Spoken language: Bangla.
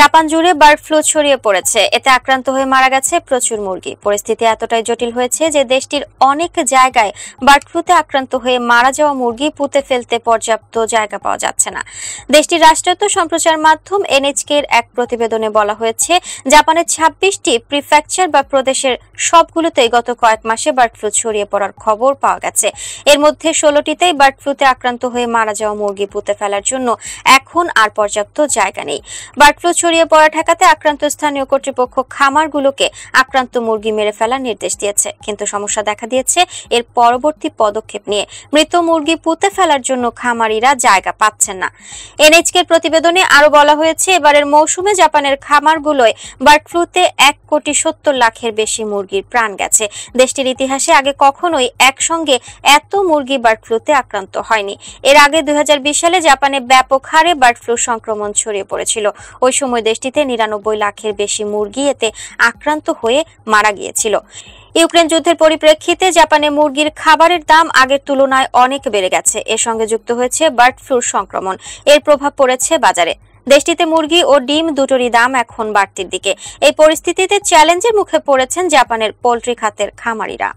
জাপান জুড়ে বার্ড ফ্লু ছড়িয়ে পড়েছে এতে আক্রান্ত হয়ে মারা গেছে প্রচুর মুরগি পরিস্থিতি এতটাই জটিল হয়েছে যে দেশটির অনেক জায়গায় বার্ড ফ্লুতে আক্রান্ত হয়ে মারা যাওয়া মুরগি পুঁতে ফেলতে পর্যাপ্ত জায়গা পাওয়া যাচ্ছে না দেশটির রাষ্ট্রায়ত্ত সম্প্রচার মাধ্যম এনএচকে এর এক প্রতিবেদনে বলা হয়েছে জাপানের ছাব্বিশটি প্রিফ্যাকচার বা প্রদেশের সবগুলোতেই গত কয়েক মাসে বার্ড ফ্লু ছড়িয়ে পড়ার খবর পাওয়া গেছে এর মধ্যে ষোলোটিতেই বার্ড ফ্লুতে আক্রান্ত হয়ে মারা যাওয়া মুরগি পুঁতে ফেলার জন্য এখন আর পর্যাপ্ত জায়গা নেই বার্ড ফ্লু ছড়িয়ে পড়া ঠেকাতে আক্রান্ত স্থানীয় কর্তৃপক্ষ খামারগুলোকে আক্রান্ত মুরগি মেরে ফেলার নির্দেশ দিয়েছে কিন্তু সমস্যা দেখা দিয়েছে এর পরবর্তী পদক্ষেপ নিয়ে মৃত মুরগি পুঁতে ফেলার জন্য খামারিরা জায়গা পাচ্ছেন না এনএইচকের প্রতিবেদনে আরো বলা হয়েছে এবারের মৌসুমে জাপানের খামারগুলোয় বার্ড ফ্লুতে এক কোটি সত্তর লাখের বেশি মুরগির প্রাণ গেছে দেশটির ইতিহাসে আগে কখনোই একসঙ্গে এত মুরগি বার্ড ফ্লুতে আক্রান্ত হয়নি এর আগে দুই সালে জাপানে ব্যাপক হারে বার্ড ফ্লু সংক্রমণ ছড়িয়ে পড়েছিল ওই সময় সময় দেশটিতে নিরানব্বই লাখের বেশি মুরগি এতে আক্রান্ত হয়ে মারা গিয়েছিল ইউক্রেন যুদ্ধের পরিপ্রেক্ষিতে জাপানে মুরগির খাবারের দাম আগের তুলনায় অনেক বেড়ে গেছে এর সঙ্গে যুক্ত হয়েছে বার্ড ফ্লুর সংক্রমণ এর প্রভাব পড়েছে বাজারে দেশটিতে মুরগি ও ডিম দুটোরই দাম এখন বাড়তির দিকে এই পরিস্থিতিতে চ্যালেঞ্জের মুখে পড়েছেন জাপানের পোলট্রি খাতের খামারিরা